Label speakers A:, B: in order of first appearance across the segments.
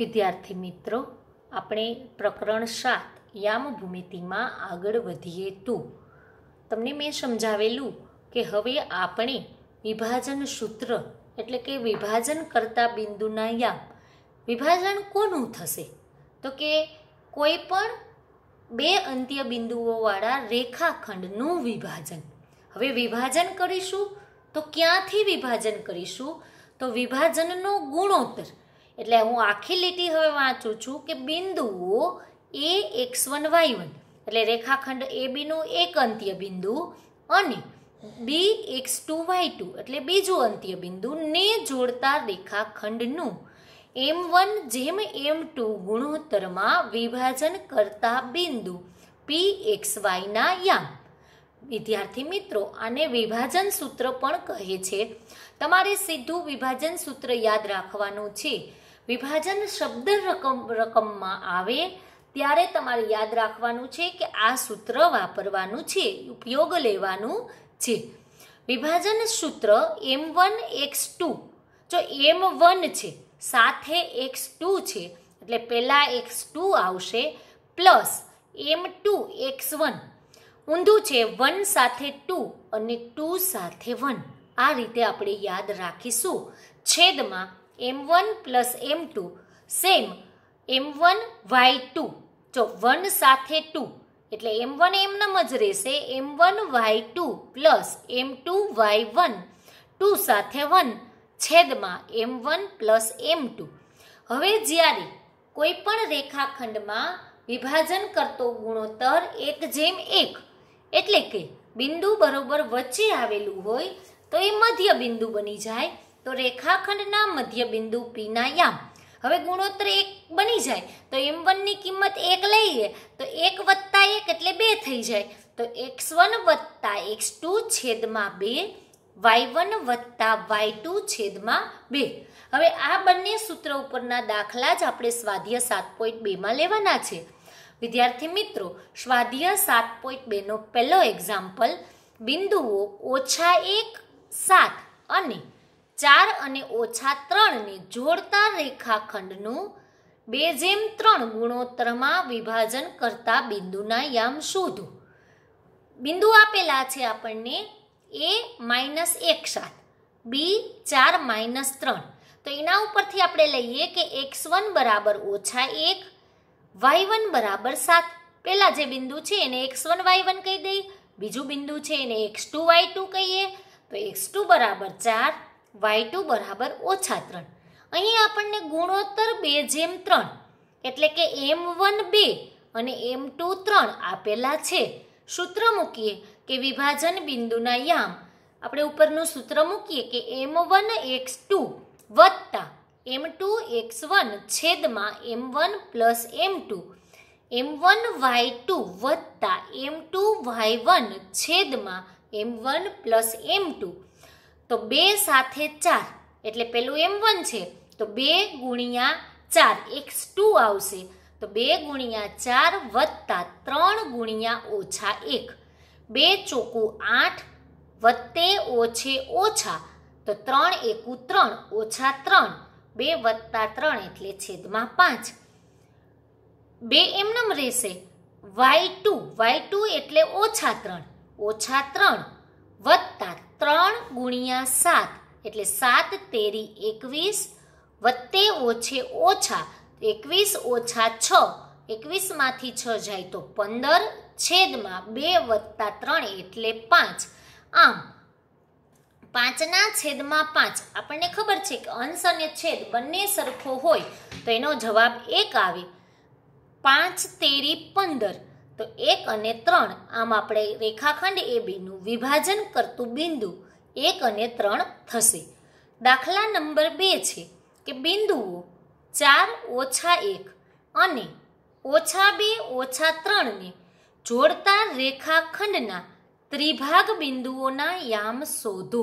A: વિદ્યાર્થી મિત્રો આપણે પ્રકરણ સાત ભૂમિતિમાં આગળ વધીએ તો તમને મેં સમજાવેલું કે હવે આપણે વિભાજન સૂત્ર એટલે કે વિભાજન કરતા બિંદુના યામ વિભાજન કોનું થશે તો કે કોઈ પણ બે અંત્ય બિંદુઓવાળા રેખાખંડનું વિભાજન હવે વિભાજન કરીશું તો ક્યાંથી વિભાજન કરીશું તો વિભાજનનો ગુણોત્તર એટલે હું આખી લીટી હવે વાંચું છું કે બિંદુઓ A x one y one એટલે રેખાખંડ એ બીનું એક અંત્ય બિંદુ અને B x two y two એટલે બીજું અંત્ય બિંદુ ને જોડતા રેખાખંડનું એમ વન જેમ એમ ટુ ગુણોત્તરમાં વિભાજન કરતા બિંદુ પી એક્સ વાયના યામ વિદ્યાર્થી મિત્રો આને વિભાજન સૂત્ર પણ કહે છે તમારે સીધું વિભાજન સૂત્ર યાદ રાખવાનું છે વિભાજન શબ્દ રકમ રકમમાં આવે ત્યારે તમારે યાદ રાખવાનું છે કે આ સૂત્ર વાપરવાનું છે ઉપયોગ લેવાનું છે વિભાજન સૂત્ર એમ વન એક્સ ટુ જો એમ વન છે સાથે એક્સ ટુ છે એટલે પહેલાં એક્સ ટુ આવશે plus m two x one ઊંધું છે વન સાથે ટુ અને ટુ સાથે વન આ રીતે આપણે યાદ રાખીશું છેદમાં m one plus m two same m one y two જો વન સાથે ટુ એટલે એમ વન એમનામ જ રહેશે m one y two plus m two y one two સાથે વન છેદમાં m one plus m two હવે જ્યારે કોઈ પણ રેખાખંડમાં વિભાજન કરતો ગુણોત્તર એક જેમ એક એટલે કે બિંદુ બરોબર વચ્ચે આવેલું હોય તો એ મધ્ય બિંદુ બની જાય તો રેખાખંડના મધ્યબિંદુ પીના યામ હવે ગુણોત્તર એક બની જાય તો એમ વનની કિંમત એક લઈએ તો એક વત્તા એક એટલે બે થઈ જાય તો એક્સ વન વત્તા એક્સ ટુ છેદમાં બે વાય વન વત્તા વાય ટુ છેદમાં બે હવે આ બંને સૂત્ર ઉપરના દાખલા જ આપણે સ્વાધ્ય સાત પોઈન્ટ બેમાં લેવાના છે વિદ્યાર્થી મિત્રો સ્વાધ્ય સાત પોઈન્ટ બેનો પહેલો એક્ઝામ્પલ બિંદુઓ ઓછા એક સાત અને ચાર અને ઓછા ત્રણને જોડતા રેખાખંડનું બે જેમ ત્રણ ગુણોત્તરમાં વિભાજન કરતા બિંદુના યામ શોધો બિંદુ આપેલા છે આપણને એ માઇનસ એક સાત બી ચાર માઇનસ ત્રણ તો એના ઉપરથી આપણે લઈએ કે એક્સ વન બરાબર ઓછા એક વાય વન બરાબર સાત પહેલાં જે બિંદુ છે એને એક્સ વન વાય વન કહી દઈએ બીજું બિંદુ છે એને એક્સ ટુ વાય ટુ કહીએ તો એક્સ ટુ બરાબર ચાર વાય ટુ બરાબર ઓછા ત્રણ અહીં આપણને ગુણોત્તર બે જેમ ત્રણ એટલે કે એમ વન બે અને એમ ટુ ત્રણ આપેલા છે સૂત્ર મૂકીએ કે વિભાજન બિંદુના યામ આપણે ઉપરનું સૂત્ર મૂકીએ કે એમ વન એક્સ ટુ વત્તા એમ ટુ એક્સ વન છેદમાં m one plus m two m one y two વત્તા એમ ટુ વાય વન છેદમાં m one plus m two તો બે સાથે ચાર એટલે પેલું એમ વન છે તો બે ગુણ્યા ચાર એક્સ ટુ આવશે તો બે ગુણ્યા ચાર વત્તા ત્રણ ગુણ્યા ઓછા એક બે ચોખ્ખું આઠ વત્તે ઓછે ઓછા તો ત્રણ એકુ ત્રણ ઓછા ત્રણ બે વત્તા ત્રણ એટલે છેદમાં પાંચ બે એમનેમ રહેશે વાય ટુ વાય ટુ એટલે ઓછા ત્રણ ઓછા ત્રણ વત્તા ત્રણ ગુણ્યા સાત એટલે સાત તેરી એકવીસ વત્તે ઓછે ઓછા એકવીસ ઓછા છ એકવીસમાંથી છ જાય તો પંદર છેદમાં બે વત્તા ત્રણ એટલે પાંચ આમ પાંચના છેદમાં પાંચ આપણને ખબર છે કે અંશ અને છેદ બંને સરખો હોય તો એનો જવાબ એક આવે પાંચ તેરી પંદર તો એક અને ત્રણ આમ આપણે રેખાખંડ એ બીનું વિભાજન કરતું બિંદુ એક અને ત્રણ થશે દાખલા નંબર બે છે કે બિંદુઓ ચાર ઓછા એક અને ઓછા બે ઓછા ત્રણને જોડતા રેખાખંડના ત્રિભાગ બિંદુઓના યામ શોધો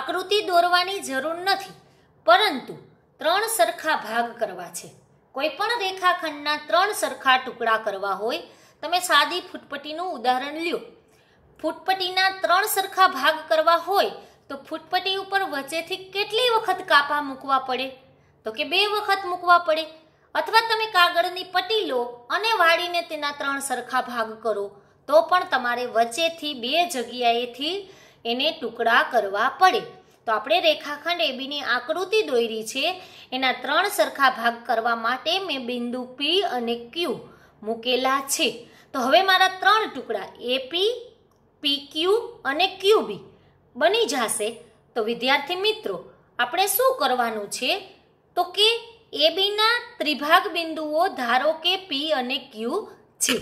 A: આકૃતિ દોરવાની જરૂર નથી પરંતુ ત્રણ સરખા ભાગ કરવા છે કોઈ પણ રેખાખંડના ત્રણ સરખા ટુકડા કરવા હોય તમે સાદી ફૂટપટ્ટીનું ઉદાહરણ લ્યો ફૂટપટ્ટીના ત્રણ સરખા ભાગ કરવા હોય તો ફૂટપટ્ટી ઉપર વચ્ચેથી કેટલી વખત કાપા મૂકવા પડે તો કે બે વખત મૂકવા પડે અથવા તમે કાગળની પટ્ટી લો અને વાળીને તેના ત્રણ સરખા ભાગ કરો તો પણ તમારે વચ્ચેથી બે જગ્યાએથી એને ટુકડા કરવા પડે તો આપણે રેખાખંડ એબીની આકૃતિ દોરી છે એના ત્રણ સરખા ભાગ કરવા માટે મેં બિંદુ પી અને ક્યૂ મૂકેલા છે તો હવે મારા ત્રણ ટુકડા એપી પીક્યુ અને ક્યુબી બની જશે તો વિદ્યાર્થી મિત્રો આપણે શું કરવાનું છે તો કે એબીના ત્રિભાગ બિંદુઓ ધારો કે પી અને ક્યુ છે